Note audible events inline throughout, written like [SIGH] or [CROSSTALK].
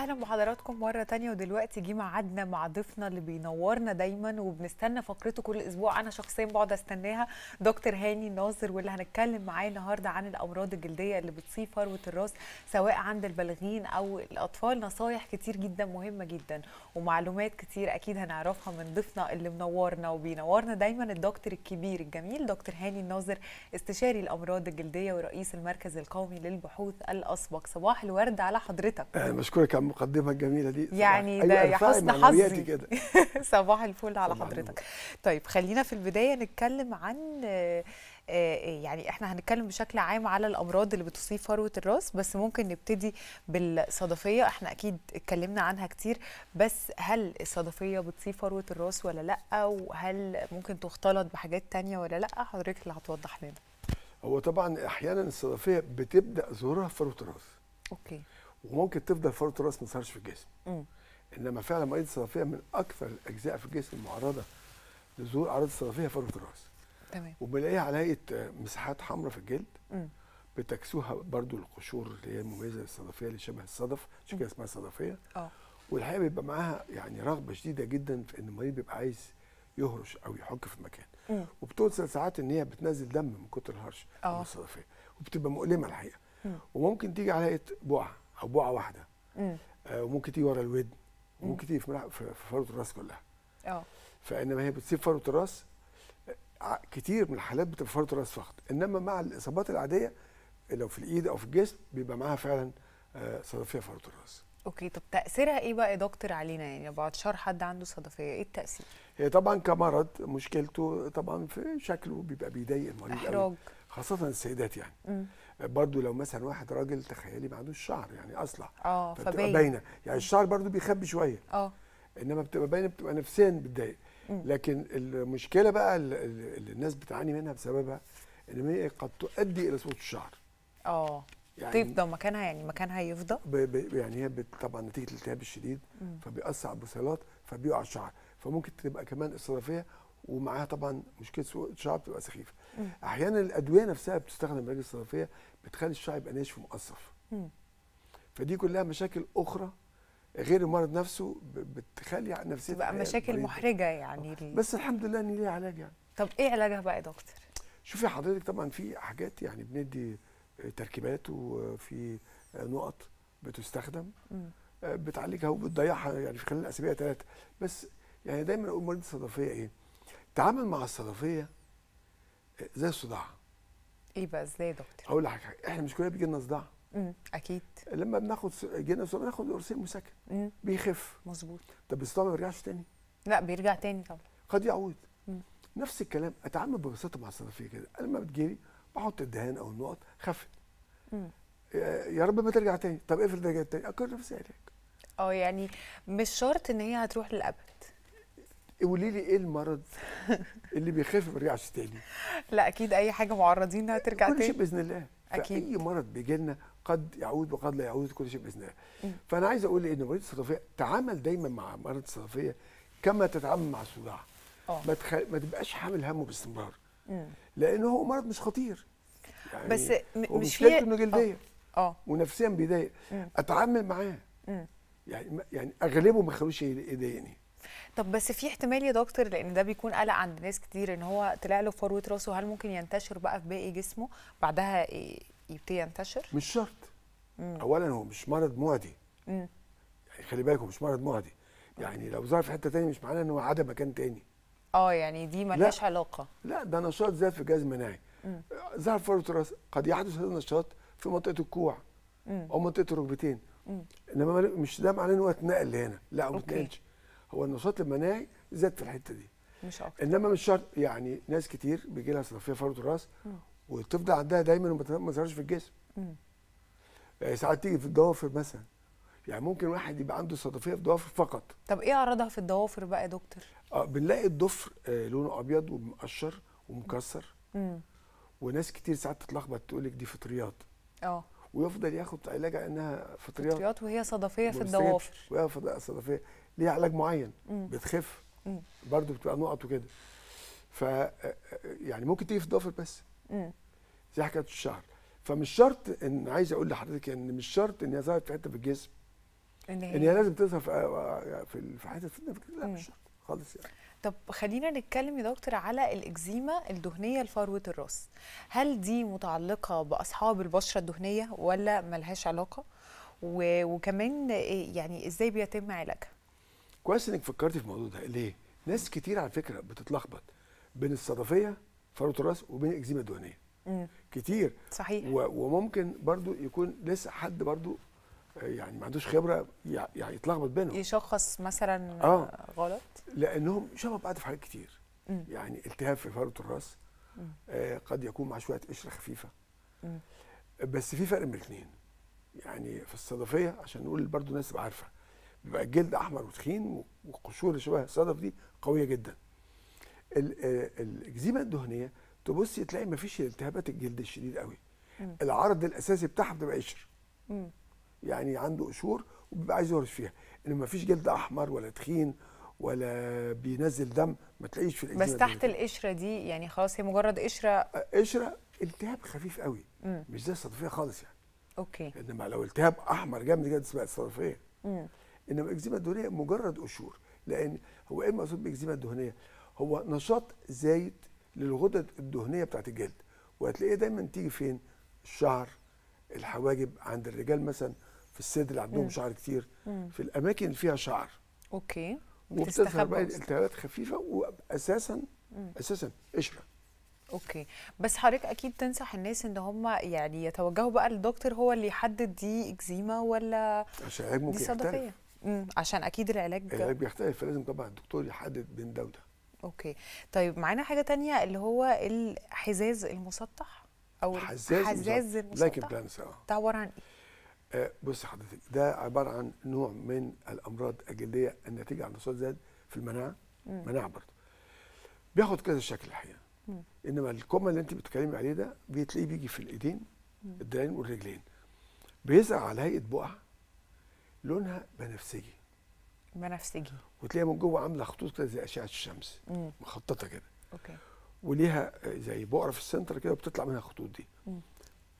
اهلا بحضراتكم مره تانية ودلوقتي جه معادنا مع ضيفنا اللي بينورنا دايما وبنستنى فقرته كل اسبوع انا شخصيا بقعد استناها دكتور هاني ناظر واللي هنتكلم معاه النهارده عن الامراض الجلديه اللي بتصيب فروه الراس سواء عند البالغين او الاطفال نصايح كتير جدا مهمه جدا ومعلومات كتير اكيد هنعرفها من ضيفنا اللي منورنا وبينورنا دايما الدكتور الكبير الجميل دكتور هاني ناظر استشاري الامراض الجلديه ورئيس المركز القومي للبحوث الاسبق صباح الورد على حضرتك مشكورك المقدمه الجميله دي يعني أيوة، ده يا حسن حظي كده [LAUGHS] صباح الفل على حضرتك طيب خلينا في البدايه نتكلم عن آه، آه، يعني احنا هنتكلم بشكل عام على الامراض اللي بتصيب فروه الراس بس ممكن نبتدي بالصدفيه احنا اكيد اتكلمنا عنها كتير بس هل الصدفيه بتصيب فروه الراس ولا لا وهل ممكن تختلط بحاجات تانية ولا لا حضرتك اللي هتوضح لنا هو طبعا احيانا الصدفيه بتبدا ظهورها في فروه الراس اوكي وممكن تفضل فروه الراس ما تظهرش في الجسم م. انما فعلا مريض الصدفيه من اكثر الاجزاء في الجسم المعرضه لظهور اعراض الصدفيه فروه الراس تمام وبنلاقيها على هيئه مساحات حمراء في الجلد م. بتكسوها برضو القشور اللي هي المميزه للصدفيه اللي شبه الصدف عشان كده اسمها صدفيه اه والحقيقه بيبقى معاها يعني رغبه شديده جدا في ان المريض بيبقى عايز يهرش او يحك في مكان وبتوصل ساعات ان هي بتنزل دم من كتر الهرش او اه. الصدفيه وبتبقى مؤلمه الحقيقه مم. وممكن تيجي على هيئه بقعه او بقعه واحده امم وممكن تيجي ورا الودن وممكن تيجي في, في فروه الراس كلها اه فانما هي بتسيب فروه الراس آه، كتير من الحالات بتبقى فروه الراس فقط انما مع الاصابات العاديه لو في الايد او في الجسم بيبقى معاها فعلا آه، صدفيه فروه الراس اوكي طب تاثيرها ايه بقى يا دكتور علينا يعني بعد شهر حد عنده صدفيه ايه التاثير هي طبعا كمرض مشكلته طبعا في شكله بيبقى بيضايق المريض احراج خاصه السيدات يعني مم. برضو لو مثلا واحد راجل تخيلي ما عندوش شعر يعني اصلع اه فبتبقى باينه يعني الشعر برضو بيخبي شويه اه انما بتبقى باينه بتبقى نفسيا بتضايق لكن المشكله بقى اللي الناس بتعاني منها بسببها ان هي قد تؤدي الى صوت الشعر اه يعني تفضى طيب، مكانها يعني مكانها يفضى يعني هي طبعا نتيجه الالتهاب الشديد فبيأثر على البصيلات فبيقع الشعر فممكن تبقى كمان استضافيه ومعاها طبعا مشكله سوء الشعر بتبقى سخيفه احيانا الادويه نفسها بتستخدم العلاج الصرفيه بتخلي الشعر يبقى ناشف ومقصف فدي كلها مشاكل اخرى غير المرض نفسه بتخلي نفسيه تبقى مشاكل مريضة. محرجه يعني آه. لي. بس الحمد لله ان ليها علاج يعني طب ايه علاجها بقى يا دكتور شوفي حضرتك طبعا في حاجات يعني بندي آه، تركيبات وفي آه، نقط بتستخدم بتعالجها وبتضيعها يعني في خلال اسابيع ثلاثه بس يعني دايما اقول مريض الصدفيه ايه التعامل مع الصدفيه زي الصداع ايه بقى ازاي يا دكتور؟ اقول لك حاجه احنا مش كلنا بيجي لنا صداع اكيد لما بناخد جينا صداع بناخد قرصين مسكن بيخف مظبوط طب الصداع ما بيرجعش تاني؟ لا بيرجع تاني طبعا قد يعود مم. نفس الكلام اتعامل ببساطه مع الصدفيه كده لما بتجيلي بحط الدهان او النقط خفت آه، يا رب ما ترجع تاني طب افرض رجعت تاني اكرر نفس العلاج اه يعني مش شرط ان هي هتروح للابد قولي لي ايه المرض اللي بيخاف ما يرجعش تاني لا اكيد اي حاجه معرضين انها ترجع تاني كل شيء باذن الله اكيد اي مرض بيجي لنا قد يعود وقد لا يعود كل شيء باذن الله فانا عايز اقول ان مريض الصدفيه تعامل دايما مع مرض الصدفيه كما تتعامل مع الصداع آه. ما, تخ... ما تبقاش حامل همه باستمرار لان هو مرض مش خطير يعني بس م... مش في انه جلديه اه, آه. ونفسيا بيضايق اتعامل معاه يعني يعني اغلبه ما خلوش يضايقني طب بس في احتمال يا دكتور لان ده بيكون قلق عند ناس كتير ان هو طلع له فروه راسه هل ممكن ينتشر بقى في باقي جسمه بعدها يبتدي ينتشر؟ مش شرط مم. اولا هو مش مرض معدي يعني خلي بالك هو مش مرض معدي يعني لو ظهر في حته تانية مش معناه ان هو عدا مكان تاني اه يعني دي ملهاش علاقه لا ده نشاط زاد في الجهاز المناعي ظهر فروه راسه قد يحدث هذا النشاط في منطقه الكوع مم. او منطقه الركبتين انما مش ده معناه ان هو اتنقل هنا، لا ما اتنقلش هو النشاط المناعي زاد في الحته دي مش اكتر انما مش شرط يعني ناس كتير بيجي لها صدفيه فروه الراس وتفضل عندها دايما وما تظهرش في الجسم آه، ساعات تيجي في الضوافر مثلا يعني ممكن واحد يبقى عنده صدفيه في الضوافر فقط طب ايه اعراضها في الضوافر بقى يا دكتور اه بنلاقي الضفر آه لونه ابيض ومقشر ومكسر مم. وناس كتير ساعات تتلخبط تقول لك دي فطريات اه ويفضل ياخد علاج انها فطريات فطريات وهي صدفيه في الضوافر وهي صدفيه ليها علاج معين بتخف برضو بتبقى نقط وكده ف يعني ممكن تيجي في الضفر بس زي حكايه الشهر فمش شرط ان عايز اقول لحضرتك ان مش شرط ان هي ظهرت في حته في الجسم ان هي, إن هي لازم تظهر في في حته في لا مش شرط خالص يعني طب خلينا نتكلم يا دكتور على الاكزيما الدهنيه لفروه الراس هل دي متعلقه باصحاب البشره الدهنيه ولا ملهاش علاقه وكمان إيه يعني ازاي بيتم علاجها كويس انك فكرتي في الموضوع ده ليه؟ ناس كتير على فكره بتتلخبط بين الصدفيه فروه الراس وبين الاكزيما الدهنيه. كتير صحيح وممكن برضو يكون لسه حد برضو آه، يعني ما عندوش خبره يعني يتلخبط بينهم يشخص مثلا آه. آه، غلط لانهم شبه بعض في حاجات كتير مم. يعني التهاب في فروه الراس آه قد يكون مع شويه قشره خفيفه مم. بس في فرق بين الاثنين يعني في الصدفيه عشان نقول برضو الناس تبقى عارفه بيبقى الجلد احمر وتخين والقشور اللي شبه الصدف دي قويه جدا الاكزيما آه، الدهنيه تبصي تلاقي ما فيش التهابات الجلد الشديد قوي مم. العرض الاساسي بتاعها بتبقى قشر يعني عنده قشور وبيبقى عايز يورش فيها ان ما فيش جلد احمر ولا تخين ولا بينزل دم ما تلاقيش في الاكزيما بس تحت القشره دي يعني خلاص هي مجرد قشره قشره التهاب خفيف قوي مم. مش زي الصدفيه خالص يعني اوكي انما لو التهاب احمر جامد جدا اسمها الصدفيه انما اكزيما الدهنيه مجرد قشور لان هو ايه المقصود باكزيما الدهنيه؟ هو نشاط زايد للغدد الدهنيه بتاعت الجلد وهتلاقيه دايما تيجي فين؟ الشعر الحواجب عند الرجال مثلا في الصدر اللي عندهم شعر كتير مم. في الاماكن اللي فيها شعر اوكي وبتظهر بقى التهابات خفيفه واساسا مم. اساسا قشره اوكي بس حضرتك اكيد تنصح الناس ان هم يعني يتوجهوا بقى للدكتور هو اللي يحدد دي اكزيما ولا عشان دي صدفيه امم عشان اكيد العلاج العلاج بيختلف فلازم طبعا الدكتور يحدد بين ده وده اوكي طيب معانا حاجه تانية اللي هو الحزاز المسطح او الحزاز المسطح لكن بلانس آه. ده عباره عن ايه؟ آه بص حضرتك ده عباره عن نوع من الامراض الجلديه الناتجه عن نشاط زاد في المناعه مم. مناعه برضه بياخد كذا شكل الحقيقه انما الكوما اللي انت بتتكلمي عليه ده بتلاقيه بيجي في الايدين الدراعين والرجلين بيزرع على هيئه بقع لونها بنفسجي بنفسجي وتلاقيها من جوه عامله خطوط كده زي اشعه الشمس مم. مخططه كده اوكي وليها زي بقره في السنتر كده بتطلع منها الخطوط دي مم.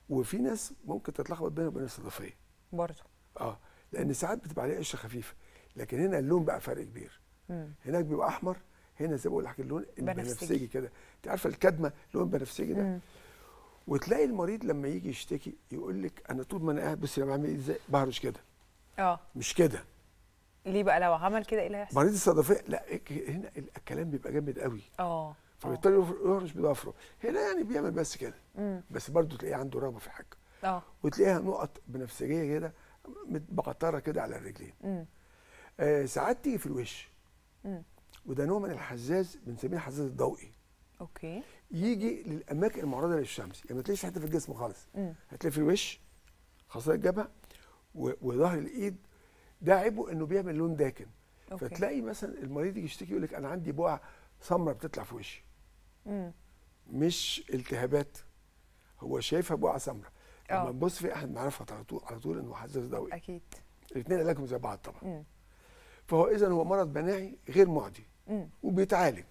وفي ناس ممكن تتلخبط بينها وبين الصدفيه برضه اه لان ساعات بتبقى عليها قشره خفيفه لكن هنا اللون بقى فرق كبير مم. هناك بيبقى احمر هنا زي ما بقول لحضرتك اللون البنفسجي كده انت عارفه الكدمه لون بنفسجي ده مم. وتلاقي المريض لما يجي يشتكي يقول لك انا طول ما انا قاعد بس انا بعمل ازاي بهرش كده اه مش كده ليه بقى لو عمل كده ايه اللي هيحصل؟ مريض الصدفيه لا إيه، هنا الكلام بيبقى جامد قوي اه فبالتالي يهرش بضفره هنا يعني بيعمل بس كده مم. بس برضه تلاقيه عنده رغبه في الحاجه اه وتلاقيها نقط بنفسجيه كده متبعتره كده على الرجلين امم آه ساعات تيجي في الوش امم وده نوع من الحزاز بنسميه الحزاز الضوئي اوكي يجي للاماكن المعرضه للشمس يعني ما تلاقيش حته في الجسم خالص مم. هتلاقي في الوش خاصه الجبهه وظهر الايد ده عيبه انه بيعمل لون داكن أوكي. فتلاقي مثلا المريض يجي يشتكي يقول لك انا عندي بقع سمراء بتطلع في وشي مش التهابات هو شايفها بقع سمراء لما آه. نبص في احد نعرفها على طول على طول انه حساس ضوئي اكيد الاثنين علاجهم زي بعض طبعا مم. فهو اذا هو مرض مناعي غير معدي مم. وبيتعالج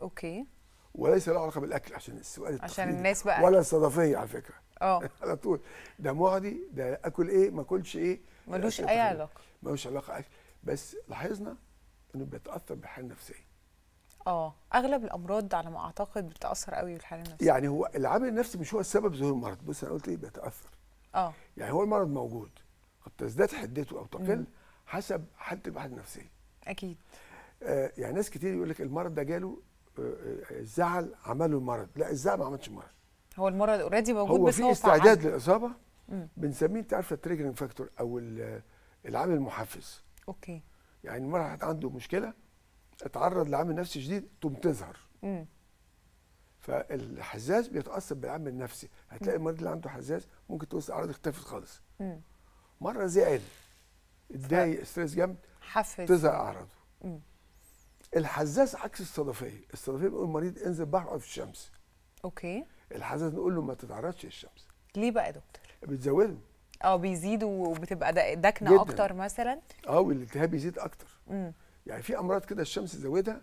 اوكي وليس له علاقه بالاكل عشان السؤال عشان الناس بقى ولا الصدفيه على فكره اه [LAUGHS] على طول ده معدي ده اكل ايه ما اكلش ايه ملوش اي علاقه ملوش علاقه بس لاحظنا انه بيتاثر بالحاله النفسيه اه اغلب الامراض على ما اعتقد بتاثر قوي بالحاله النفسيه يعني هو العامل النفسي مش هو السبب ظهور المرض بص انا قلت ايه بيتاثر اه يعني هو المرض موجود قد تزداد حدته او تقل مم. حسب حاله الواحد النفسيه اكيد آه يعني ناس كتير يقول لك المرض ده جاله آه الزعل آه، آه، عمله المرض لا الزعل ما عملش المرض هو المرض اوريدي موجود هو في استعداد للاصابه بنسميه انت عارفه التريجرنج فاكتور او العامل المحفز اوكي يعني المرض عنده مشكله اتعرض لعامل نفسي شديد تقوم تظهر فالحزاز بيتاثر بالعامل النفسي هتلاقي المريض اللي عنده حزاز ممكن توصل الاعراض اختفت خالص مم. مره زعل اتضايق ستريس جامد حفز تظهر اعراضه الحزاز عكس الصدفيه الصدفيه بيقول المريض انزل بحر في الشمس اوكي الحسد نقول له ما تتعرضش للشمس ليه بقى يا دكتور بتزودهم اه بيزيدوا وبتبقى دكنه اكتر مثلا اه والالتهاب بيزيد اكتر امم يعني في امراض كده الشمس تزودها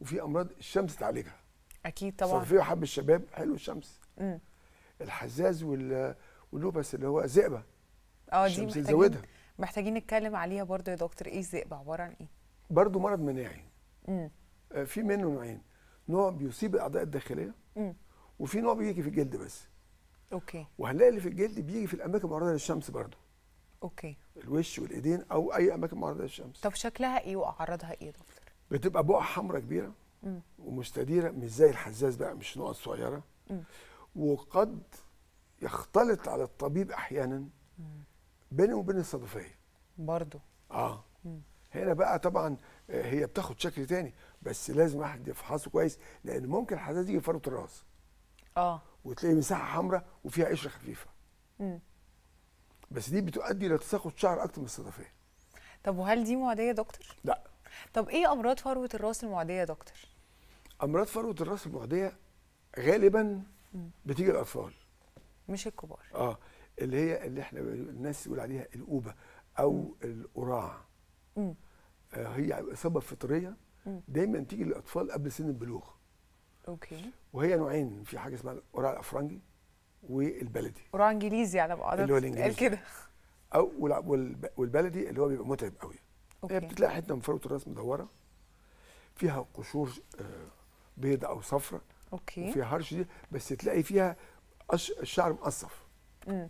وفي امراض الشمس تعالجها اكيد طبعا في حب الشباب حلو الشمس امم الحزاز وال واللوبس اللي هو زئبة اه دي محتاجين تزودها. محتاجين نتكلم عليها برضو يا دكتور ايه الزئبة عباره عن ايه برضو مرض مناعي امم آه في منه نوعين نوع بيصيب الاعضاء الداخليه امم وفي نوع بيجي في الجلد بس اوكي وهنلاقي اللي في الجلد بيجي في الاماكن المعرضه للشمس برضو اوكي الوش والايدين او اي اماكن معرضه للشمس طب شكلها ايه واعراضها ايه يا دكتور بتبقى بقع حمراء كبيره مم. ومستديره مش زي الحزاز بقى مش نقط صغيره مم. وقد يختلط على الطبيب احيانا بينه وبين الصدفيه برضه اه مم. هنا بقى طبعا آه، هي بتاخد شكل تاني بس لازم واحد يفحصه كويس لان ممكن الحزاز يجي في فروه الراس اه وتلاقي مساحه حمراء وفيها قشره خفيفه امم بس دي بتؤدي لتساقط شعر اكتر من الصدفيه طب وهل دي معديه يا دكتور لا طب ايه امراض فروه الراس المعديه يا دكتور امراض فروه الراس المعديه غالبا بتيجي الاطفال مش الكبار اه اللي هي اللي احنا الناس بيقول عليها الاوبا او مم. القراع آه هي اصابه فطريه دايما تيجي للاطفال قبل سن البلوغ اوكي وهي نوعين في حاجه اسمها القرع الافرنجي والبلدي قرع انجليزي على بعض اللي هو الانجليزي كده او والبلدي اللي هو بيبقى متعب قوي اوكي هي بتلاقي حته من فروه الراس مدوره فيها قشور آه، بيضة او صفراء اوكي وفيها هرش دي بس تلاقي فيها الشعر مقصف امم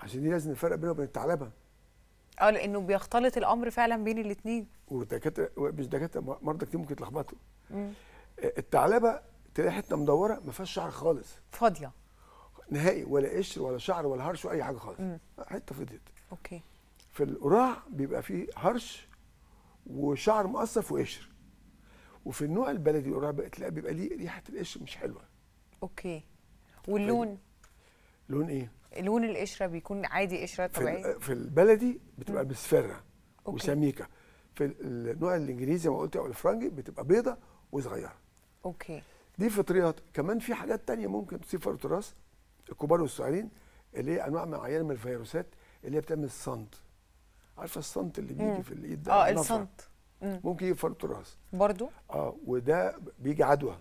عشان دي لازم نفرق بينها وبين الثعلبه اه لانه بيختلط الامر فعلا بين الاثنين ودكاتره مش دكاتره مرضى كتير ممكن يتلخبطوا امم الثعلبه آه، تلاقي حته مدوره ما فيهاش شعر خالص فاضيه نهائي ولا قشر ولا شعر ولا هرش ولا اي حاجه خالص مم. حته فضيت اوكي في القراع بيبقى فيه هرش وشعر مقصف وقشر وفي النوع البلدي القراع بقى تلاقي بيبقى ليه ريحه القشر مش حلوه اوكي واللون لون ايه لون القشره بيكون عادي قشره طبيعيه في البلدي بتبقى مصفره وسميكه في النوع الانجليزي ما قلت او الفرنجي بتبقى بيضه وصغيره اوكي دي فطريات كمان في حاجات تانية ممكن تصيب فرط الراس الكبار والصغيرين اللي هي انواع معينه من الفيروسات اللي هي بتعمل صنت عارفه الصنت اللي بيجي في الايد ده اه الصنت ممكن يجي فرط الراس برضه اه وده بيجي عدوى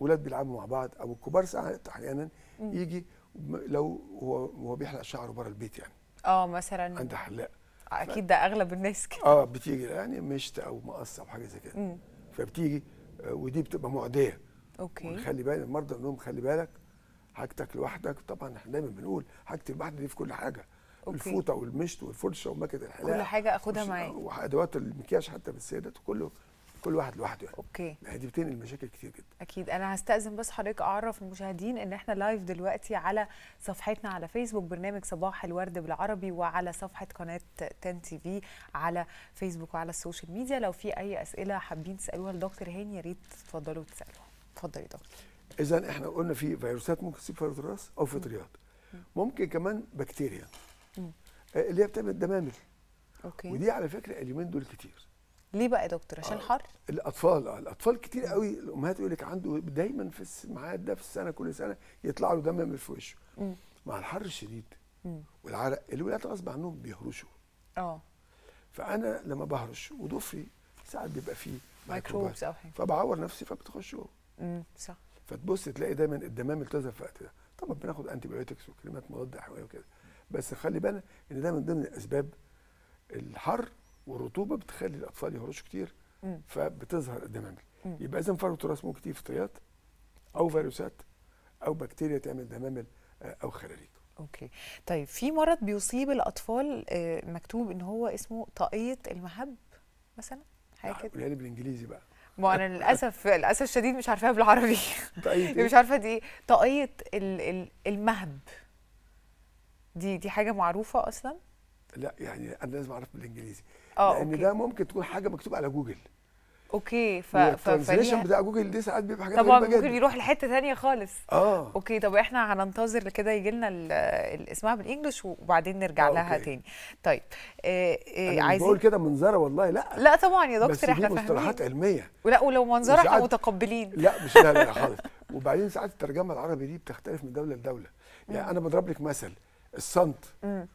ولاد بيلعبوا مع بعض او الكبار ساعات احيانا يجي لو هو هو بيحلق شعره بره البيت يعني اه مثلا عند حلاق اكيد ده اغلب الناس كده اه بتيجي يعني مشت او مقص او حاجه زي كده فبتيجي آه، ودي بتبقى معديه اوكي ونخلي بالك المرضى نقول لهم خلي بالك حاجتك لوحدك طبعا احنا دايما بنقول حاجتي لوحدي دي في كل حاجه أوكي. الفوطه والمشط والفرشه وماكينه الحلاقه كل حاجه اخدها معايا وادوات المكياج حتى بالسيدات كله كل واحد لوحده يعني اوكي هي دي بتنقل مشاكل كتير جدا اكيد انا هستاذن بس حضرتك اعرف المشاهدين ان احنا لايف دلوقتي على صفحتنا على فيسبوك برنامج صباح الورد بالعربي وعلى صفحه قناه 10 تي في على فيسبوك وعلى السوشيال ميديا لو في اي اسئله حابين تسالوها لدكتور هاني يا ريت تتفضلوا تسالوا اتفضل يا دكتور اذا احنا قلنا في فيروسات ممكن تصيب فيروس الراس او فطريات ممكن كمان بكتيريا آه، اللي هي بتعمل دمامل اوكي ودي على فكره اليومين دول كتير ليه بقى يا دكتور عشان آه حر الاطفال آه الاطفال كتير قوي الامهات يقول لك عنده دايما في الميعاد ده في السنه كل سنه يطلع له دم من في وشه مع الحر الشديد والعرق الولاد غصب عنهم بيهرشوا اه فانا لما بهرش وضفري ساعات بيبقى فيه ميكروبات فبعور نفسي فبتخش جوه صح فتبص تلاقي دايما الدمام التزم في وقت ده طبعا بناخد انتي بايوتكس وكريمات مضاد حيوية وكده بس خلي بالنا ان ده من ضمن الاسباب الحر والرطوبه بتخلي الاطفال يهرشوا كتير مم. فبتظهر الدمامل يبقى اذا فرط تراث ممكن تيجي فطريات او فيروسات او بكتيريا تعمل دمامل او خلاليك اوكي طيب في مرض بيصيب الاطفال آه، مكتوب ان هو اسمه طاقيه المهب مثلا حاجه كده بالانجليزي بقى ما انا للاسف للاسف الشديد مش عارفاها بالعربي طيب إيه؟ [LAUGHS] مش عارفه دي طاقيه المهب دي دي حاجه معروفه اصلا لا يعني انا لازم اعرف بالانجليزي آه، لان أوكي. ده ممكن تكون حاجه مكتوبه على جوجل اوكي ف ف بتاع جوجل دي ساعات بيبقى حاجات طبعا ممكن يروح لحته ثانيه خالص اه اوكي طب احنا هننتظر كده يجي لنا اسمها بالانجلش وبعدين نرجع آه، أوكي. لها تاني طيب إيه أنا عايزين بقول كده منظره والله لا لا طبعا يا دكتور احنا فاهمين مصطلحات علميه ولا ولو منظره احنا متقبلين لا مش لا لا [LAUGHS] خالص وبعدين ساعات الترجمه العربي دي بتختلف من دوله لدوله يعني انا بضرب لك مثل السنت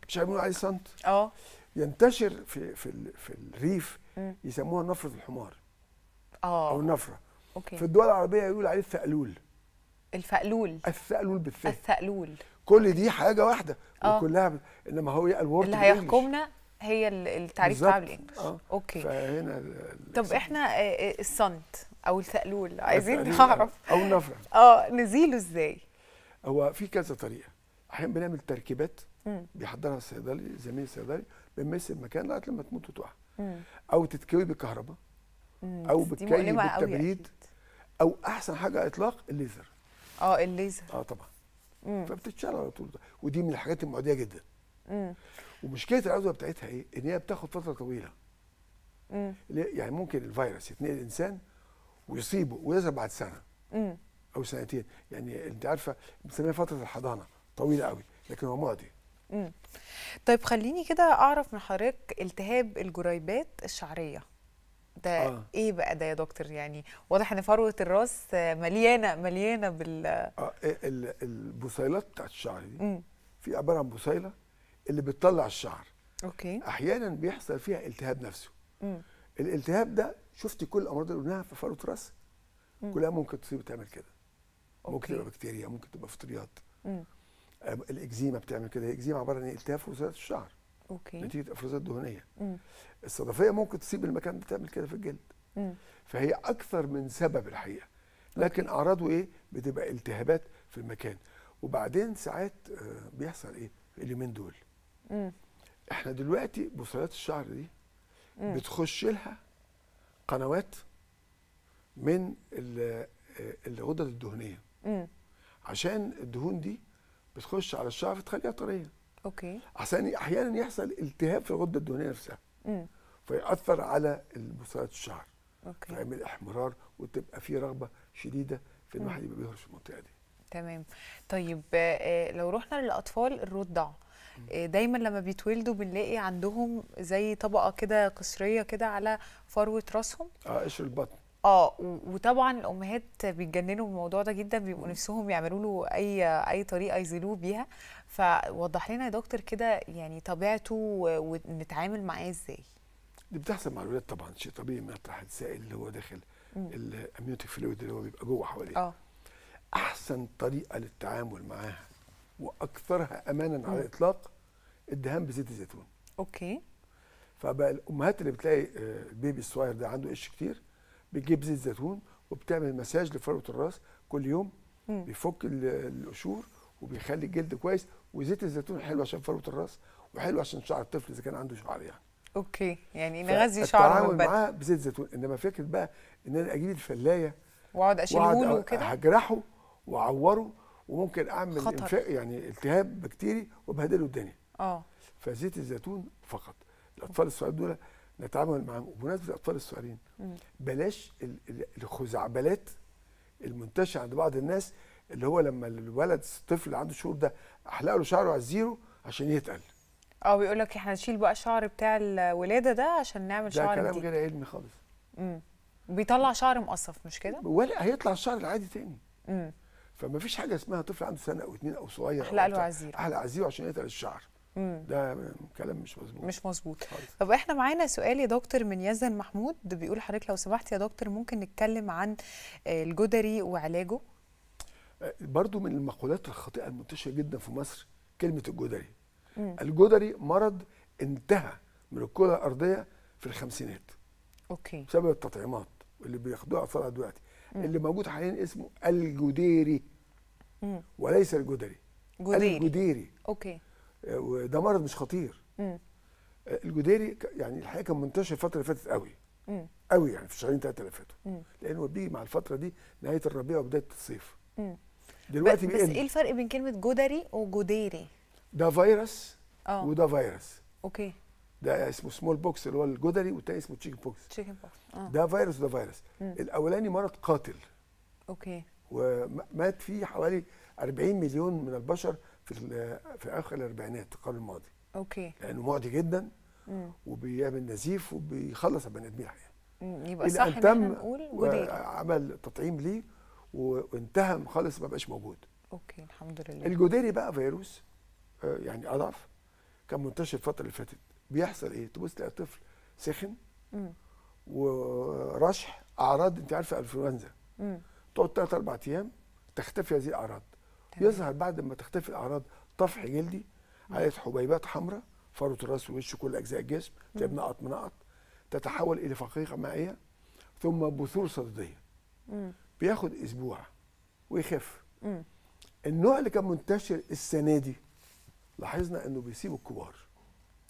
مش هيقولوا عليه سنت اه ينتشر في في في الريف يسموها نفره الحمار اه او النفره أوكي. في الدول العربيه يقول عليه الثقلول الفقلول الثقلول بالثاء الثقلول كل دي حاجه واحده أوه. وكلها ب... انما هو الورد اللي هيحكمنا هي التعريف بتاع الانجلش آه. اوكي فهنا ال... طب احنا آه، آه، الصنت او الثقلول عايزين نعرف او النفره اه نزيله ازاي هو في كذا طريقه احيانا بنعمل تركيبات بيحضرها الصيدلي زميل الصيدلي بنمس المكان لغايه لما تموت وتقع او تتكوي بالكهرباء او بتكيف بالتبريد او احسن حاجه اطلاق الليزر اه الليزر اه طبعا فبتتشال على طول ده. ودي من الحاجات المعديه جدا ومشكله العدوى بتاعتها ايه ان هي بتاخد فتره طويله مم. يعني ممكن الفيروس يتنقل الانسان ويصيبه ويظهر بعد سنه مم. او سنتين يعني انت عارفه بنسميها فتره الحضانه طويله قوي لكن هو معدي مم. طيب خليني كده اعرف من حضرتك التهاب الجريبات الشعريه ده آه. ايه بقى ده يا دكتور يعني واضح ان فروه الراس مليانه مليانه بال آه إيه، البصيلات بتاعت الشعر دي في عباره عن بصيله اللي بتطلع الشعر اوكي احيانا بيحصل فيها التهاب نفسه مم. الالتهاب ده شفتي كل الامراض اللي قلناها في فروه الراس كلها ممكن تصيب تعمل كده ممكن تبقى بكتيريا ممكن تبقى فطريات الاكزيما بتعمل كده الاكزيما عباره عن التهاب في الشعر اوكي نتيجه افرازات دهنيه الصدفيه ممكن تسيب المكان بتعمل كده في الجلد مم. فهي اكثر من سبب الحقيقه لكن اعراضه ايه بتبقى التهابات في المكان وبعدين ساعات آه، بيحصل ايه اليومين دول مم. احنا دلوقتي بصيلات الشعر دي مم. بتخش لها قنوات من آه، الغدد الدهنيه مم. عشان الدهون دي بتخش على الشعر فتخليها طريه اوكي عشان احيانا يحصل التهاب في الغده الدهنيه نفسها مم. فيأثر على البصيلات الشعر أوكي. فيعمل احمرار وتبقى في رغبه شديده في ان الواحد يبقى بيهرش في المنطقه دي تمام طيب آه، لو رحنا للاطفال الرضع آه، دايما لما بيتولدوا بنلاقي عندهم زي طبقه كده قصريه كده على فروه راسهم اه قشر البطن اه وطبعا الامهات بيتجننوا بالموضوع ده جدا بيبقوا نفسهم يعملوا له اي اي طريقه يزيلوه بيها فوضح لنا يا دكتور كده يعني طبيعته ونتعامل معاه ازاي دي بتحصل مع الولاد طبعا شيء طبيعي ما يطرح السائل اللي هو داخل الاميوتيك فلويد اللي هو بيبقى جوه حواليه اه احسن طريقه للتعامل معاها واكثرها امانا مم. على الاطلاق الدهان بزيت الزيتون اوكي فبقى الامهات اللي بتلاقي آه، البيبي الصغير ده عنده قش كتير بتجيب زيت زيتون وبتعمل مساج لفروه الراس كل يوم مم. بيفك القشور وبيخلي الجلد كويس وزيت الزيتون حلو عشان فروه الراس وحلو عشان شعر الطفل اذا كان عنده شعر يعني اوكي يعني نغذي شعره من بدري معاه بزيت زيتون انما فكره بقى ان انا اجيب الفلايه واقعد اشيله وكده هجرحه واعوره وممكن اعمل خطر. يعني التهاب بكتيري وبهدله الدنيا اه فزيت الزيتون فقط الاطفال الصغيرين دول نتعامل معاهم وبمناسبه الاطفال الصغيرين بلاش الخزعبلات المنتشره عند بعض الناس اللي هو لما الولد الطفل عنده شهور ده احلق له شعره على الزيرو عشان يتقل اه بيقول لك احنا نشيل بقى الشعر بتاع الولاده ده عشان نعمل شعر ده كلام غير علمي خالص امم بيطلع شعر مقصف مش كده ولا هيطلع الشعر العادي تاني امم فما فيش حاجه اسمها طفل عنده سنه او اتنين او صغير احلق له عزير احلق عزير عشان يقتل الشعر مم. ده كلام مش مظبوط مش مظبوط طب احنا معانا سؤال يا دكتور من يزن محمود بيقول حضرتك لو سمحت يا دكتور ممكن نتكلم عن آه، الجدري وعلاجه آه، برضو من المقولات الخاطئه المنتشره جدا في مصر كلمه الجدري مم. الجدري مرض انتهى من الكره الارضيه في الخمسينات اوكي بسبب التطعيمات اللي بياخدوها اطفال دلوقتي اللي موجود حاليا اسمه الجديري مم. وليس الجدري جديري الجديري اوكي آه، وده مرض مش خطير مم. آه، الجديري يعني الحقيقه كان منتشر الفتره اللي فاتت قوي مم. قوي يعني في الشهرين ثلاثه اللي فاتوا لانه بيجي مع الفتره دي نهايه الربيع وبدايه الصيف مم. دلوقتي بس ايه الفرق بين كلمه جدري وجديري ده فيروس أوه. وده فيروس اوكي ده اسمه سمول بوكس اللي هو الجدري والتاني اسمه تشيكن بوكس تشيكن بوكس آه. ده فيروس وده فيروس مم. الاولاني مرض قاتل اوكي ومات فيه حوالي 40 مليون من البشر في في اخر الاربعينات القرن الماضي اوكي لانه معدي جدا وبيعمل نزيف وبيخلص البني ادمين الحقيقه يبقى صح ان تم عمل تطعيم ليه وانتهى خالص ما بقاش موجود اوكي الحمد لله الجوديري بقى فيروس آه، يعني اضعف كان منتشر الفتره اللي فاتت بيحصل ايه تبص تلاقي طفل سخن ورشح اعراض انت عارفه انفلونزا تقعد ثلاث اربع ايام تختفي هذه الاعراض يظهر بعد ما تختفي الاعراض طفح جلدي عليه حبيبات حمراء فروه الراس ووش كل اجزاء الجسم تلاقي منقط منقط تتحول الى فقيقه مائيه ثم بثور صدديه بياخد اسبوع ويخف النوع اللي كان منتشر السنه دي لاحظنا انه بيسيب الكبار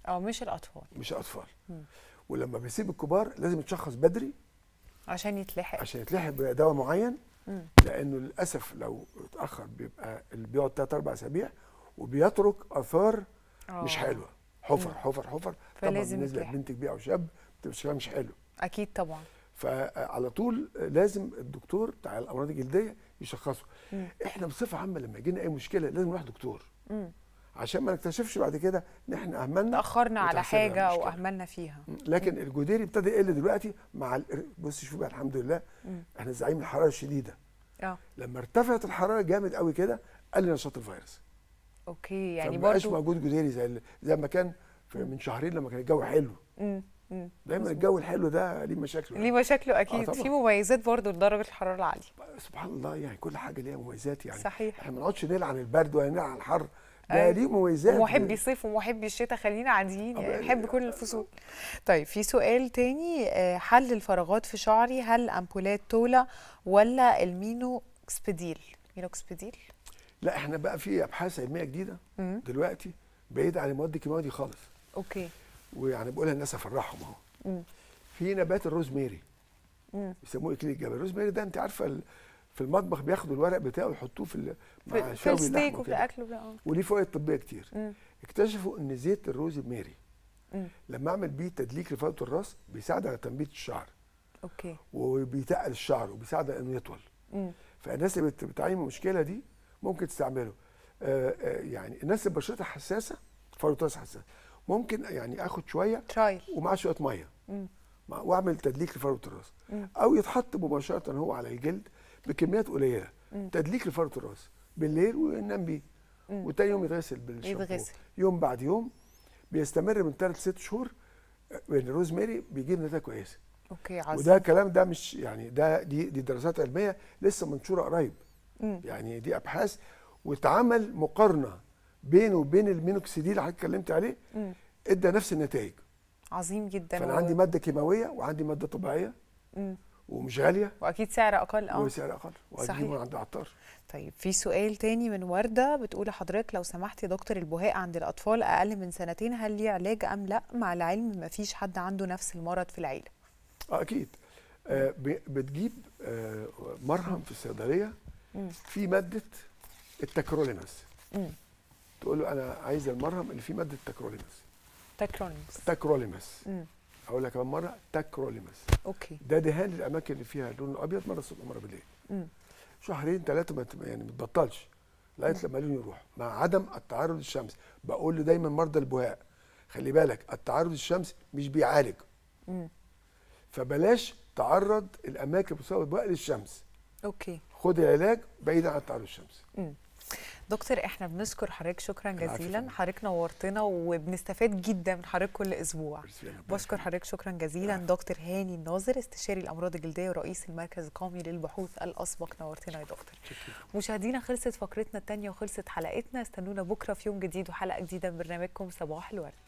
اه مش الاطفال مش الاطفال مم. ولما بيسيب الكبار لازم يتشخص بدري عشان يتلحق عشان يتلحق بدواء معين مم. لانه للاسف لو اتاخر بيبقى اللي بيقعد ثلاث اربع اسابيع وبيترك اثار أوه. مش حلوه حفر مم. حفر حفر طبعا بالنسبه بنت كبيره او شاب بتبقى مش حلو اكيد طبعا فعلى طول لازم الدكتور بتاع الامراض الجلديه يشخصه مم. احنا بصفه عامه لما يجينا اي مشكله لازم نروح دكتور مم. عشان ما نكتشفش بعد كده ان احنا اهملنا تاخرنا على حاجه واهملنا فيها لكن الجديري ابتدى يقل دلوقتي مع بص شوف بقى الحمد لله م. احنا زعيم الحراره الشديده اه لما ارتفعت الحراره جامد قوي كده قل نشاط الفيروس اوكي يعني برضه موجود جديري زي زي ما كان من شهرين لما كان الجو حلو امم دايما دايما الجو الحلو ده ليه مشاكله يعني. ليه مشاكله آه، اكيد آه في مميزات برضه لدرجه الحراره العاليه سبحان الله يعني كل حاجه ليها مميزات يعني صحيح احنا ما نقعدش نلعن البرد ولا نلعن الحر ده ليه مميزات ومحبي الصيف ومحبي الشتاء خلينا عاديين يعني نحب كل الفصول طيب في سؤال تاني آه، حل الفراغات في شعري هل امبولات تولا ولا المينو اكسبديل مينو اكسبديل لا احنا بقى في ابحاث علميه جديده مم. دلوقتي بعيد عن المواد الكيماويه دي خالص اوكي ويعني بقولها للناس افرحهم اهو في نبات الروزميري بيسموه اكليل الجبل الروزميري ده انت عارفه في المطبخ بياخدوا الورق بتاعه يحطوه في مع في الستيك وفي الاكل وليه فوائد طبيه كتير مم. اكتشفوا ان زيت الروز ميري لما اعمل بيه تدليك لفرده الراس بيساعد على تنبيت الشعر اوكي وبيتقل الشعر وبيساعد على انه يطول فالناس اللي بتعاني من المشكله دي ممكن تستعمله آآ آه، آآ آه، يعني الناس اللي بشرتها حساسه فرده الراس حساسه ممكن يعني اخد شويه ترايل ومعاه شويه ميه واعمل تدليك لفروه الراس او يتحط مباشره هو على الجلد بكميات قليله تدليك لفرط الراس بالليل وينام بيه وتاني يوم يتغسل بالشامبو يوم بعد يوم بيستمر من ثلاث ست شهور الروز آه، ماري بيجيب نتائج كويسه اوكي عظيم وده كلام ده مش يعني ده دي دي دراسات علميه لسه منشوره قريب يعني دي ابحاث واتعمل مقارنه بينه وبين المينوكسيديل اللي حضرتك اتكلمت عليه ادى نفس النتائج عظيم جدا فانا و... عندي ماده كيماويه وعندي ماده طبيعيه ومش غاليه واكيد سعر اقل اه وسعر اقل صحيح من عند عطار طيب في سؤال تاني من ورده بتقول لحضرتك لو سمحتي دكتور البهاء عند الاطفال اقل من سنتين هل ليه علاج ام لا مع العلم ما فيش حد عنده نفس المرض في العيله آه اكيد آه بتجيب آه مرهم في الصيدليه في ماده التاكرولينس تقول له انا عايز المرهم اللي فيه ماده التاكرولينس تاكرولينس تاكرولينس اقول لك كمان مره تاكروليمس اوكي ده دهان الاماكن اللي فيها لون ابيض مره الصبح مره بالليل شهرين ثلاثه ما يعني ما تبطلش لغايه لما اللون يروح مع عدم التعرض للشمس بقول له دايما مرضى البهاء خلي بالك التعرض للشمس مش بيعالج مم. فبلاش تعرض الاماكن بسبب البهاء للشمس اوكي خد العلاج بعيدا عن التعرض للشمس مم. دكتور احنا بنشكر حضرتك شكرا جزيلا حضرتك نورتنا وبنستفاد جدا من حضرتك كل اسبوع يعني بشكر حضرتك شكرا جزيلا دكتور هاني الناظر استشاري الامراض الجلديه ورئيس المركز القومي للبحوث الاسبق نورتنا يا دكتور مشاهدينا خلصت فقرتنا الثانيه وخلصت حلقتنا استنونا بكره في يوم جديد وحلقه جديده من برنامجكم صباح الورد